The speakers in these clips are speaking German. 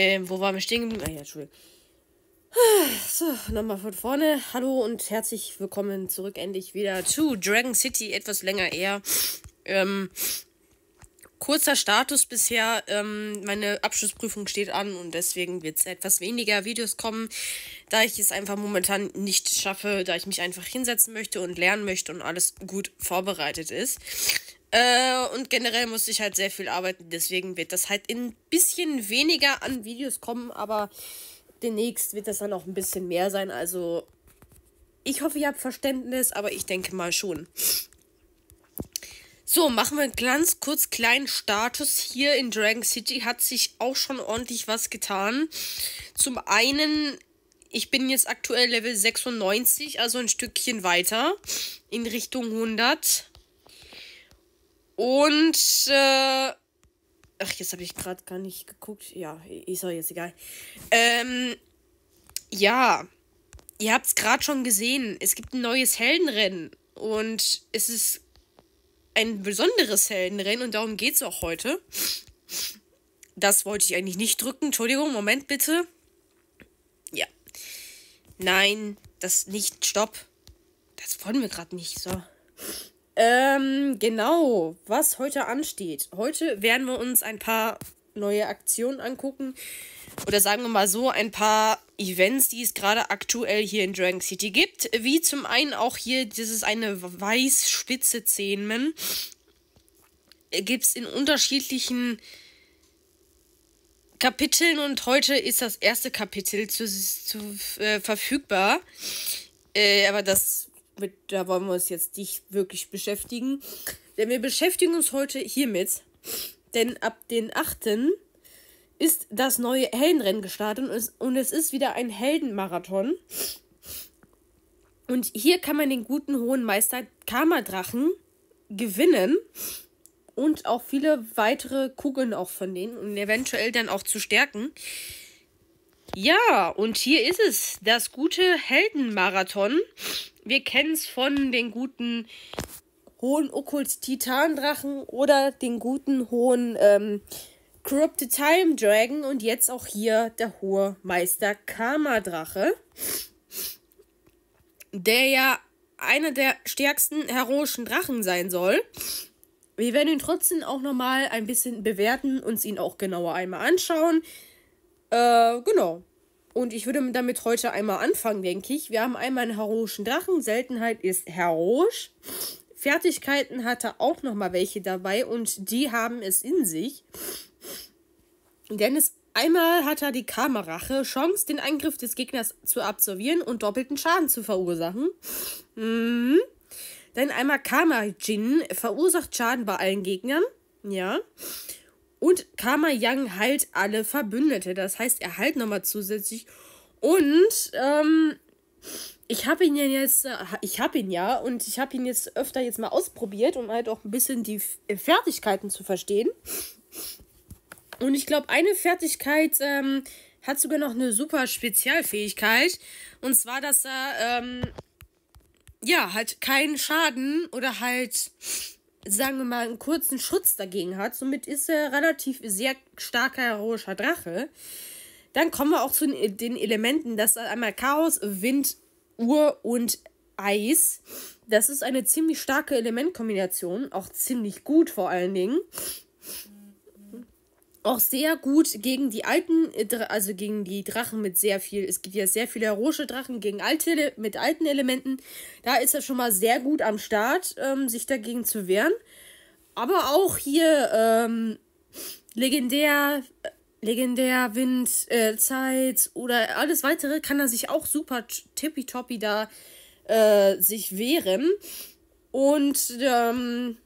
Ähm, wo waren wir stehen geblieben? Ah ja, Entschuldigung. So, nochmal von vorne. Hallo und herzlich willkommen zurück endlich wieder zu Dragon City, etwas länger eher. Ähm, kurzer Status bisher. Ähm, meine Abschlussprüfung steht an und deswegen wird es etwas weniger Videos kommen, da ich es einfach momentan nicht schaffe, da ich mich einfach hinsetzen möchte und lernen möchte und alles gut vorbereitet ist. Äh, und generell musste ich halt sehr viel arbeiten, deswegen wird das halt ein bisschen weniger an Videos kommen, aber demnächst wird das dann auch ein bisschen mehr sein. Also ich hoffe, ihr habt Verständnis, aber ich denke mal schon. So, machen wir einen ganz kurz kleinen Status. Hier in Dragon City hat sich auch schon ordentlich was getan. Zum einen, ich bin jetzt aktuell Level 96, also ein Stückchen weiter in Richtung 100. Und, äh, ach, jetzt habe ich gerade gar nicht geguckt. Ja, ist auch jetzt egal. Ähm, ja, ihr habt es gerade schon gesehen. Es gibt ein neues Heldenrennen. Und es ist ein besonderes Heldenrennen und darum geht es auch heute. Das wollte ich eigentlich nicht drücken. Entschuldigung, Moment bitte. Ja. Nein, das nicht. Stopp. Das wollen wir gerade nicht. So. Ähm, genau, was heute ansteht. Heute werden wir uns ein paar neue Aktionen angucken. Oder sagen wir mal so, ein paar Events, die es gerade aktuell hier in Dragon City gibt. Wie zum einen auch hier dieses eine weiß-spitze Zehnmen. Gibt es in unterschiedlichen Kapiteln und heute ist das erste Kapitel zu, zu äh, verfügbar. Äh, aber das mit, da wollen wir uns jetzt nicht wirklich beschäftigen. Denn wir beschäftigen uns heute hiermit. Denn ab den 8. ist das neue Heldenrennen gestartet und es, und es ist wieder ein Heldenmarathon. Und hier kann man den guten hohen Meister Karma-Drachen gewinnen und auch viele weitere Kugeln auch von denen und eventuell dann auch zu stärken. Ja, und hier ist es, das gute Heldenmarathon. Wir kennen es von den guten hohen Okkult Titandrachen oder den guten hohen ähm, Corrupted Time Dragon und jetzt auch hier der hohe Meister Karma Drache, der ja einer der stärksten heroischen Drachen sein soll. Wir werden ihn trotzdem auch nochmal ein bisschen bewerten, uns ihn auch genauer einmal anschauen. Äh, genau. Und ich würde damit heute einmal anfangen, denke ich. Wir haben einmal einen heroischen Drachen. Seltenheit ist heroisch. Fertigkeiten hat er auch nochmal welche dabei und die haben es in sich. Denn es einmal hat er die Kamerache, Chance, den Angriff des Gegners zu absolvieren und doppelten Schaden zu verursachen. Mhm. Dann einmal Karma-Jin, verursacht Schaden bei allen Gegnern. Ja. Und Karma Yang heilt alle Verbündete. Das heißt, er heilt nochmal zusätzlich. Und ähm, ich habe ihn ja jetzt, äh, ich habe ihn ja und ich habe ihn jetzt öfter jetzt mal ausprobiert, um halt auch ein bisschen die äh, Fertigkeiten zu verstehen. Und ich glaube, eine Fertigkeit ähm, hat sogar noch eine super Spezialfähigkeit. Und zwar, dass er ähm, ja halt keinen Schaden oder halt sagen wir mal, einen kurzen Schutz dagegen hat. Somit ist er relativ sehr starker heroischer Drache. Dann kommen wir auch zu den Elementen. Das ist einmal Chaos, Wind, Uhr und Eis. Das ist eine ziemlich starke Elementkombination. Auch ziemlich gut vor allen Dingen auch sehr gut gegen die alten, äh, also gegen die Drachen mit sehr viel. Es gibt ja sehr viele heroische Drachen gegen alte, mit alten Elementen. Da ist er schon mal sehr gut am Start, ähm, sich dagegen zu wehren. Aber auch hier ähm, legendär, äh, legendär Wind, äh, Zeit oder alles weitere kann er sich auch super tippitoppi da äh, sich wehren. Und ähm,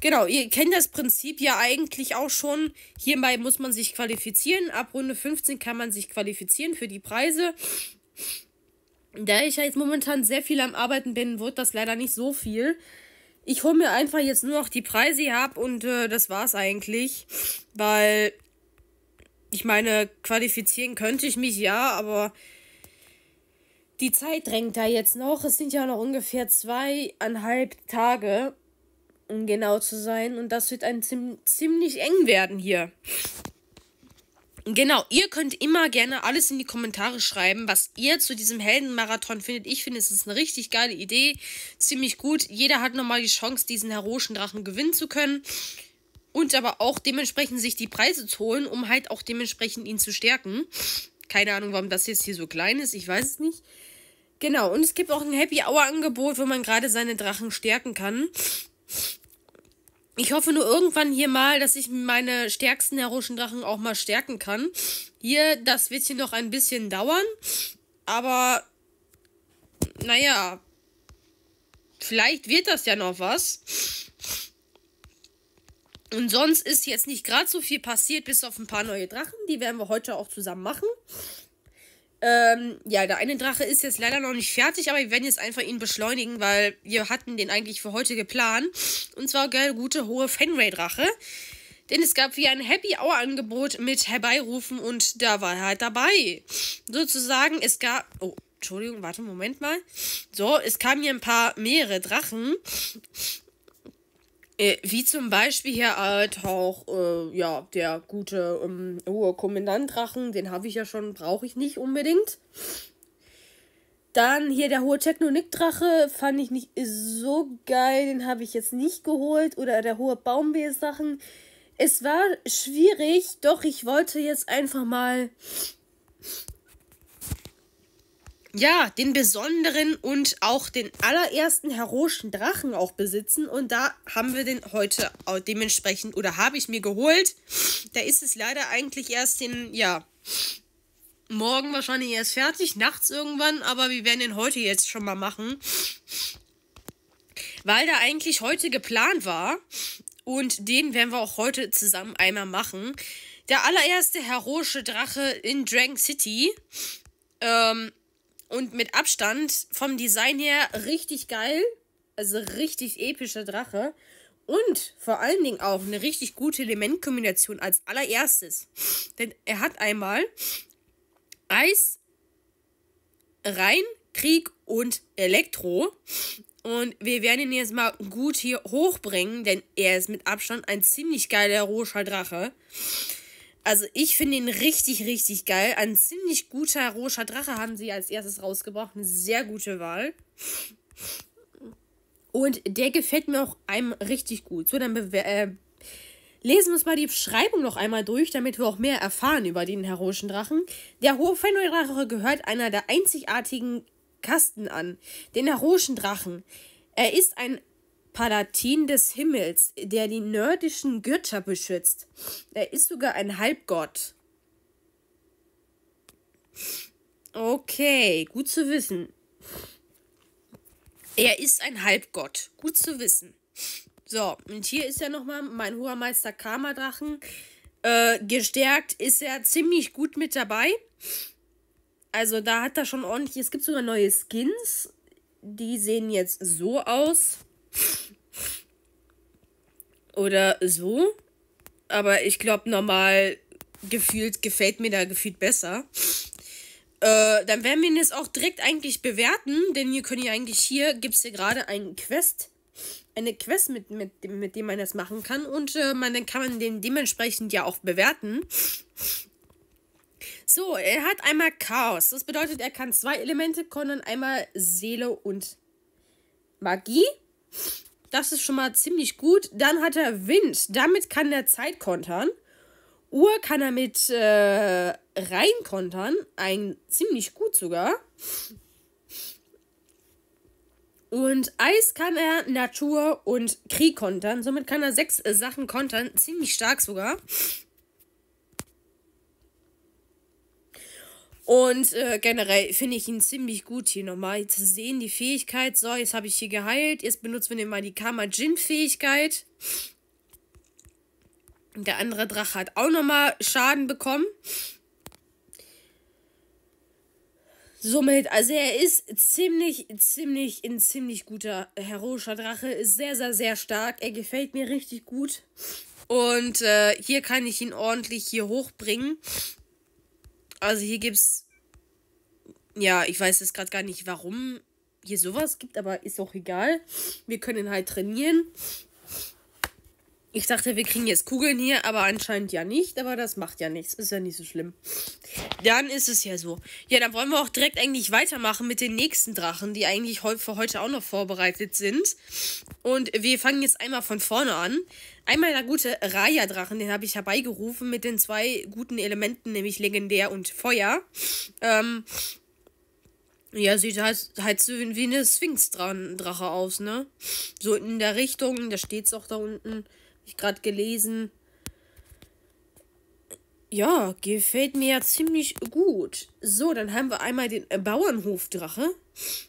Genau, ihr kennt das Prinzip ja eigentlich auch schon. Hierbei muss man sich qualifizieren. Ab Runde 15 kann man sich qualifizieren für die Preise. Da ich ja jetzt momentan sehr viel am Arbeiten bin, wird das leider nicht so viel. Ich hole mir einfach jetzt nur noch die Preise hier ab und äh, das war's eigentlich. Weil ich meine, qualifizieren könnte ich mich ja, aber die Zeit drängt da jetzt noch. Es sind ja noch ungefähr zweieinhalb Tage um genau zu sein. Und das wird ein ziem ziemlich eng werden hier. Genau, ihr könnt immer gerne alles in die Kommentare schreiben, was ihr zu diesem Heldenmarathon findet. Ich finde, es ist eine richtig geile Idee, ziemlich gut. Jeder hat nochmal die Chance, diesen heroischen Drachen gewinnen zu können. Und aber auch dementsprechend sich die Preise zu holen, um halt auch dementsprechend ihn zu stärken. Keine Ahnung, warum das jetzt hier so klein ist, ich weiß es nicht. Genau, und es gibt auch ein Happy Hour Angebot, wo man gerade seine Drachen stärken kann. Ich hoffe nur irgendwann hier mal, dass ich meine stärksten heroischen Drachen auch mal stärken kann. Hier, das wird hier noch ein bisschen dauern. Aber, naja, vielleicht wird das ja noch was. Und sonst ist jetzt nicht gerade so viel passiert, bis auf ein paar neue Drachen. Die werden wir heute auch zusammen machen. Ähm, ja, der eine Drache ist jetzt leider noch nicht fertig, aber wir werden jetzt einfach ihn beschleunigen, weil wir hatten den eigentlich für heute geplant. Und zwar der gute hohe Fenray-Drache. Denn es gab wieder ein Happy Hour-Angebot mit Herbeirufen und da war er halt dabei. Sozusagen, es gab. Oh, Entschuldigung, warte, Moment mal. So, es kamen hier ein paar mehrere Drachen. Äh, wie zum Beispiel hier halt auch, äh, ja, der gute ähm, hohe Kommandantdrachen, den habe ich ja schon, brauche ich nicht unbedingt. Dann hier der hohe Technonik-Drache, fand ich nicht so geil, den habe ich jetzt nicht geholt. Oder der hohe Baumbeersachen. Es war schwierig, doch ich wollte jetzt einfach mal ja, den besonderen und auch den allerersten heroischen Drachen auch besitzen. Und da haben wir den heute dementsprechend oder habe ich mir geholt. Da ist es leider eigentlich erst den, ja, morgen wahrscheinlich erst fertig, nachts irgendwann, aber wir werden den heute jetzt schon mal machen. Weil der eigentlich heute geplant war. Und den werden wir auch heute zusammen einmal machen. Der allererste heroische Drache in Dragon City. Ähm, und mit Abstand vom Design her richtig geil. Also richtig epischer Drache. Und vor allen Dingen auch eine richtig gute Elementkombination als allererstes. Denn er hat einmal Eis, Rhein, Krieg und Elektro. Und wir werden ihn jetzt mal gut hier hochbringen, denn er ist mit Abstand ein ziemlich geiler Rohschalldrache. Drache. Also ich finde ihn richtig, richtig geil. Ein ziemlich guter roter Drache haben sie als erstes rausgebracht. Eine sehr gute Wahl. Und der gefällt mir auch einem richtig gut. So, dann äh, lesen wir uns mal die Beschreibung noch einmal durch, damit wir auch mehr erfahren über den heroischen Drachen. Der hohe drache gehört einer der einzigartigen Kasten an, den heroischen Drachen. Er ist ein Palatin des Himmels, der die nördischen Götter beschützt. Er ist sogar ein Halbgott. Okay, gut zu wissen. Er ist ein Halbgott. Gut zu wissen. So, und hier ist ja nochmal mein hoher Meister Karma-Drachen. Äh, gestärkt ist er ziemlich gut mit dabei. Also da hat er schon ordentlich. Es gibt sogar neue Skins. Die sehen jetzt so aus oder so. Aber ich glaube, normal gefühlt gefällt mir da gefühlt besser. Äh, dann werden wir ihn jetzt auch direkt eigentlich bewerten, denn wir können ja eigentlich hier, gibt es ja gerade einen Quest, eine Quest, mit, mit, mit dem man das machen kann und äh, man, dann kann man den dementsprechend ja auch bewerten. So, er hat einmal Chaos. Das bedeutet, er kann zwei Elemente konnen, einmal Seele und Magie. Das ist schon mal ziemlich gut. Dann hat er Wind. Damit kann er Zeit kontern. Uhr kann er mit äh, rein kontern. Ein ziemlich gut sogar. Und Eis kann er Natur und Krieg kontern. Somit kann er sechs äh, Sachen kontern. Ziemlich stark sogar. Und äh, generell finde ich ihn ziemlich gut hier nochmal. Jetzt sehen die Fähigkeit. So, jetzt habe ich hier geheilt. Jetzt benutzen wir mal die karma jin fähigkeit Der andere Drache hat auch nochmal Schaden bekommen. Somit, also er ist ziemlich, ziemlich, ein ziemlich guter heroischer Drache. Ist sehr, sehr, sehr stark. Er gefällt mir richtig gut. Und äh, hier kann ich ihn ordentlich hier hochbringen. Also hier gibt's. Ja, ich weiß jetzt gerade gar nicht, warum hier sowas gibt, aber ist auch egal. Wir können halt trainieren. Ich dachte, wir kriegen jetzt Kugeln hier, aber anscheinend ja nicht. Aber das macht ja nichts. Ist ja nicht so schlimm. Dann ist es ja so. Ja, dann wollen wir auch direkt eigentlich weitermachen mit den nächsten Drachen, die eigentlich für heute auch noch vorbereitet sind. Und wir fangen jetzt einmal von vorne an. Einmal der gute Raya-Drachen, den habe ich herbeigerufen mit den zwei guten Elementen, nämlich Legendär und Feuer. Ähm, ja, sieht halt, halt so wie eine Sphinx-Drache aus, ne? So in der Richtung, da steht es auch da unten ich gerade gelesen. Ja, gefällt mir ja ziemlich gut. So, dann haben wir einmal den äh, Bauernhofdrache.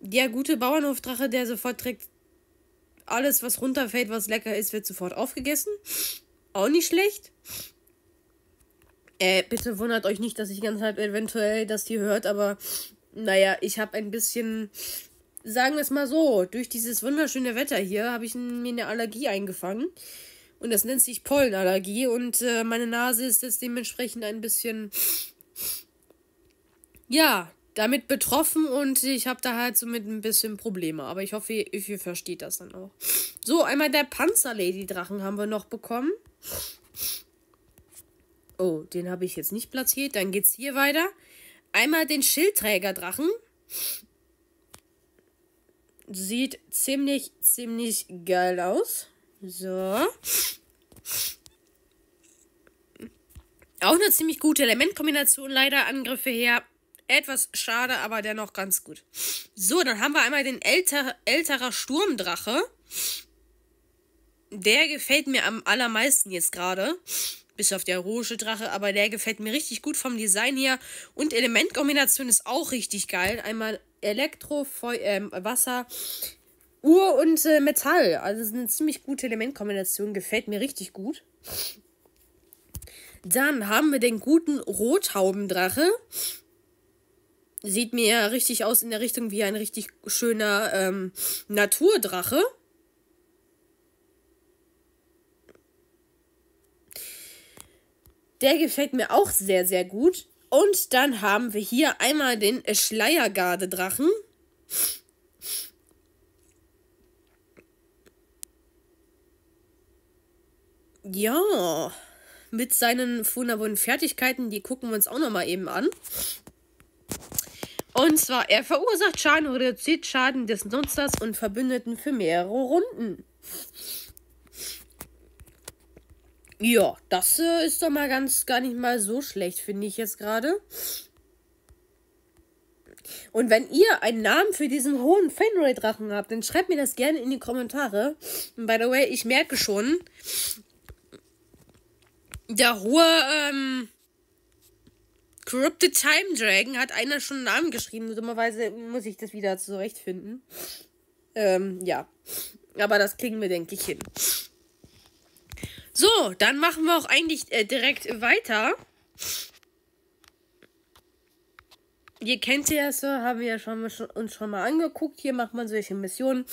Der gute Bauernhofdrache, der sofort trägt alles, was runterfällt, was lecker ist, wird sofort aufgegessen. Auch nicht schlecht. Äh, bitte wundert euch nicht, dass ich ganz halb eventuell das hier hört, aber naja, ich habe ein bisschen, sagen wir es mal so, durch dieses wunderschöne Wetter hier habe ich mir eine Allergie eingefangen. Und das nennt sich Pollenallergie und äh, meine Nase ist jetzt dementsprechend ein bisschen, ja, damit betroffen und ich habe da halt so mit ein bisschen Probleme. Aber ich hoffe, ihr, ihr versteht das dann auch. So, einmal der Panzerlady-Drachen haben wir noch bekommen. Oh, den habe ich jetzt nicht platziert. Dann geht's hier weiter. Einmal den Schildträger-Drachen. Sieht ziemlich, ziemlich geil aus. So. Auch eine ziemlich gute Elementkombination, leider Angriffe her. Etwas schade, aber dennoch ganz gut. So, dann haben wir einmal den älter, älterer Sturmdrache. Der gefällt mir am allermeisten jetzt gerade. Bis auf der heroische Drache, aber der gefällt mir richtig gut vom Design her. Und Elementkombination ist auch richtig geil. Einmal Elektro, Feu äh, Wasser, Uhr und äh, Metall. Also eine ziemlich gute Elementkombination. Gefällt mir richtig gut. Dann haben wir den guten Rothaubendrache. Sieht mir ja richtig aus in der Richtung wie ein richtig schöner ähm, Naturdrache. Der gefällt mir auch sehr, sehr gut. Und dann haben wir hier einmal den Schleiergardedrachen. Ja mit seinen wundervollen Fertigkeiten. Die gucken wir uns auch nochmal eben an. Und zwar, er verursacht Schaden oder reduziert Schaden des Nutzers und Verbündeten für mehrere Runden. Ja, das äh, ist doch mal ganz gar nicht mal so schlecht, finde ich jetzt gerade. Und wenn ihr einen Namen für diesen hohen Fenway-Drachen habt, dann schreibt mir das gerne in die Kommentare. Und by the way, ich merke schon, der hohe ähm, Corrupted Time Dragon hat einer schon einen Namen geschrieben. Dummerweise muss ich das wieder zurechtfinden. Ähm, ja. Aber das kriegen wir, denke ich, hin. So, dann machen wir auch eigentlich äh, direkt weiter ihr kennt sie ja so, haben wir ja schon, schon, uns schon mal angeguckt. Hier macht man solche Missionen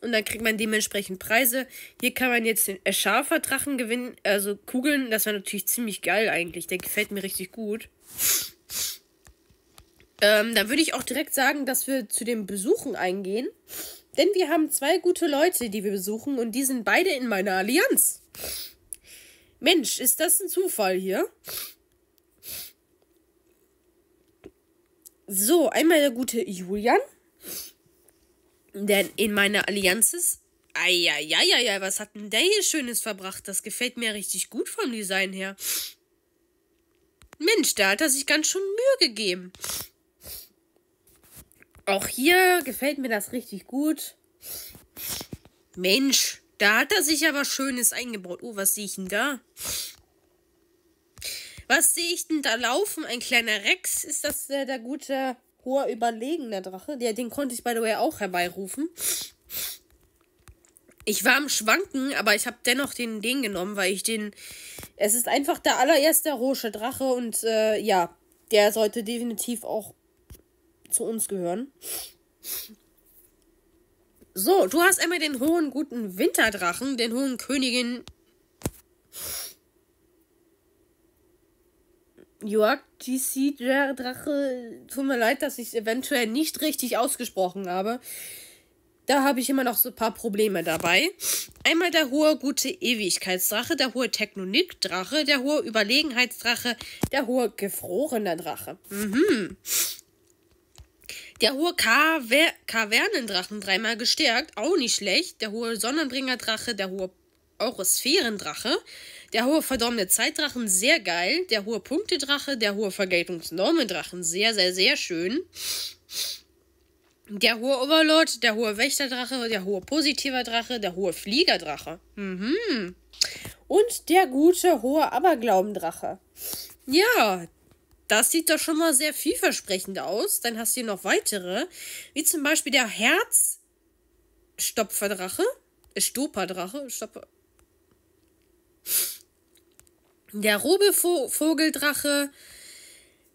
und dann kriegt man dementsprechend Preise. Hier kann man jetzt den Eschafer Drachen gewinnen, also Kugeln. Das war natürlich ziemlich geil eigentlich. Der gefällt mir richtig gut. Ähm, dann würde ich auch direkt sagen, dass wir zu den Besuchen eingehen. Denn wir haben zwei gute Leute, die wir besuchen und die sind beide in meiner Allianz. Mensch, ist das ein Zufall hier? So, einmal der gute Julian. Denn in meiner Allianz ist. Eieieiei, was hat denn der hier Schönes verbracht? Das gefällt mir richtig gut vom Design her. Mensch, da hat er sich ganz schön Mühe gegeben. Auch hier gefällt mir das richtig gut. Mensch, da hat er sich aber Schönes eingebaut. Oh, was sehe ich denn da? Was sehe ich denn da laufen? Ein kleiner Rex? Ist das äh, der gute, hoher, überlegene Drache? Ja, den konnte ich, by the way, auch herbeirufen. Ich war am Schwanken, aber ich habe dennoch den, den genommen, weil ich den. Es ist einfach der allererste roche Drache und äh, ja, der sollte definitiv auch zu uns gehören. So, du hast einmal den hohen guten Winterdrachen, den hohen Königin York GC Drache, tut mir leid, dass ich es eventuell nicht richtig ausgesprochen habe. Da habe ich immer noch so ein paar Probleme dabei. Einmal der hohe gute Ewigkeitsdrache, der hohe Technonik-Drache, der hohe Überlegenheitsdrache, der hohe gefrorener Drache. Mhm. Der hohe Kaver Kavernendrachen dreimal gestärkt, auch nicht schlecht. Der hohe Sonnenbringerdrache, der hohe Eurosphärendrache, der hohe verdorbene Zeitdrachen sehr geil, der hohe Punktedrache, der hohe Vergeltungsnormendrachen sehr, sehr, sehr schön. Der hohe Overlord, der hohe Wächterdrache, der hohe positiver Drache, der hohe Fliegerdrache. Mhm. Und der gute hohe Aberglaubendrache. Ja, das sieht doch schon mal sehr vielversprechend aus. Dann hast du hier noch weitere, wie zum Beispiel der Herzstopferdrache. Stoperdrache. Stopper. Der Robevogeldrache,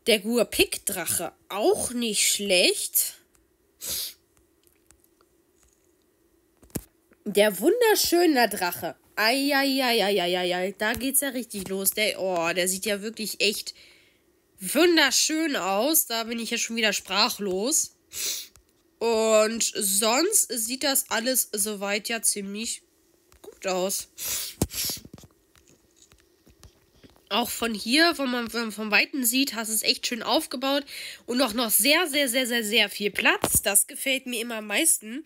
der Guapik-Drache, auch nicht schlecht. Der wunderschöne Drache. Eieieiei, da geht's ja richtig los. Der, oh, der sieht ja wirklich echt wunderschön aus. Da bin ich ja schon wieder sprachlos. Und sonst sieht das alles soweit ja ziemlich gut aus auch von hier, wo man von Weitem sieht, hast es echt schön aufgebaut und auch noch sehr, sehr, sehr, sehr, sehr viel Platz. Das gefällt mir immer am meisten.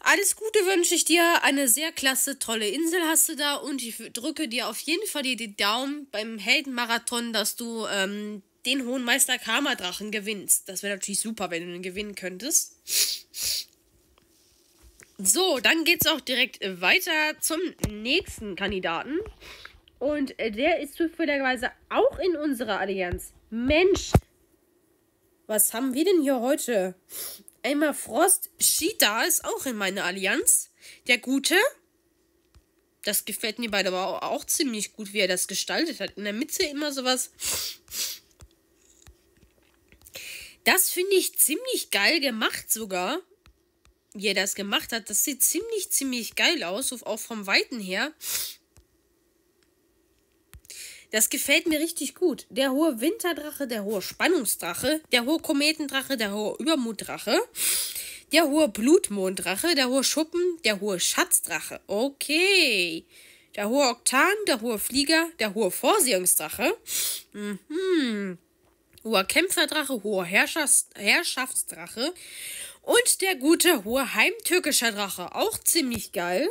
Alles Gute wünsche ich dir. Eine sehr klasse, tolle Insel hast du da und ich drücke dir auf jeden Fall die Daumen beim Heldenmarathon, dass du ähm, den hohen Meister Karma Drachen gewinnst. Das wäre natürlich super, wenn du ihn gewinnen könntest. So, dann geht es auch direkt weiter zum nächsten Kandidaten. Und äh, der ist zufälligerweise auch in unserer Allianz. Mensch! Was haben wir denn hier heute? Einmal Frost. Shida ist auch in meiner Allianz. Der Gute. Das gefällt mir beide aber auch ziemlich gut, wie er das gestaltet hat. In der Mitte immer sowas. Das finde ich ziemlich geil gemacht sogar. Wie er das gemacht hat. Das sieht ziemlich, ziemlich geil aus. Auch vom Weiten her. Das gefällt mir richtig gut. Der hohe Winterdrache, der hohe Spannungsdrache, der hohe Kometendrache, der hohe Übermutdrache, der hohe Blutmonddrache, der hohe Schuppen, der hohe Schatzdrache. Okay. Der hohe Oktan, der hohe Flieger, der hohe Vorsehungsdrache. Mhm. Hoher Kämpferdrache, hoher Herrschaftsdrache und der gute hohe Heimtückischer Drache. Auch ziemlich geil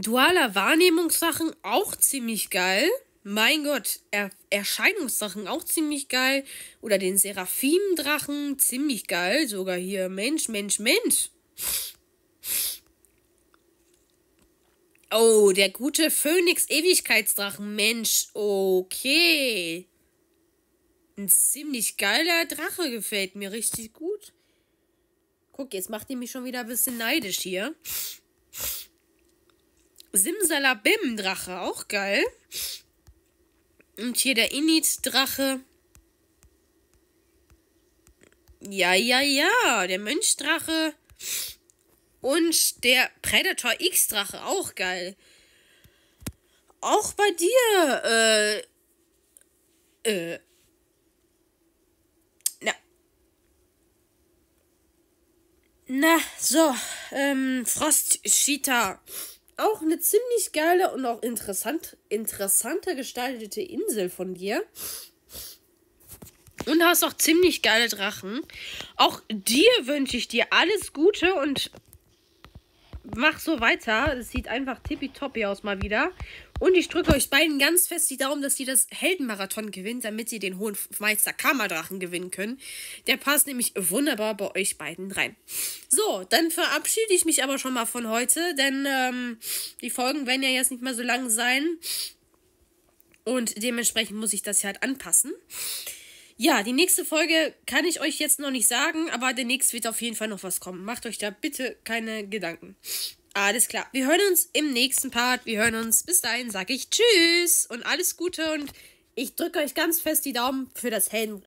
dualer Wahrnehmungssachen auch ziemlich geil. Mein Gott, er Erscheinungssachen auch ziemlich geil. Oder den Seraphim-Drachen, ziemlich geil. Sogar hier, Mensch, Mensch, Mensch. Oh, der gute Phönix-Ewigkeitsdrachen, Mensch, okay. Ein ziemlich geiler Drache gefällt mir richtig gut. Guck, jetzt macht ihr mich schon wieder ein bisschen neidisch hier. Simsalabim-Drache, auch geil. Und hier der Init-Drache. Ja, ja, ja, der Mönchdrache. Und der Predator X-Drache, auch geil. Auch bei dir, äh, äh, Na, Na, so, ähm, Frost Cheetah auch eine ziemlich geile und auch interessant, interessanter gestaltete Insel von dir. Und hast auch ziemlich geile Drachen. Auch dir wünsche ich dir alles Gute und mach so weiter. Es sieht einfach tippitoppi aus mal wieder. Und ich drücke euch beiden ganz fest die Daumen, dass ihr das Heldenmarathon gewinnt, damit ihr den hohen Meister Kammerdrachen gewinnen können. Der passt nämlich wunderbar bei euch beiden rein. So, dann verabschiede ich mich aber schon mal von heute, denn ähm, die Folgen werden ja jetzt nicht mehr so lang sein. Und dementsprechend muss ich das ja halt anpassen. Ja, die nächste Folge kann ich euch jetzt noch nicht sagen, aber demnächst wird auf jeden Fall noch was kommen. Macht euch da bitte keine Gedanken. Alles klar. Wir hören uns im nächsten Part. Wir hören uns. Bis dahin sage ich Tschüss und alles Gute und ich drücke euch ganz fest die Daumen für das Helden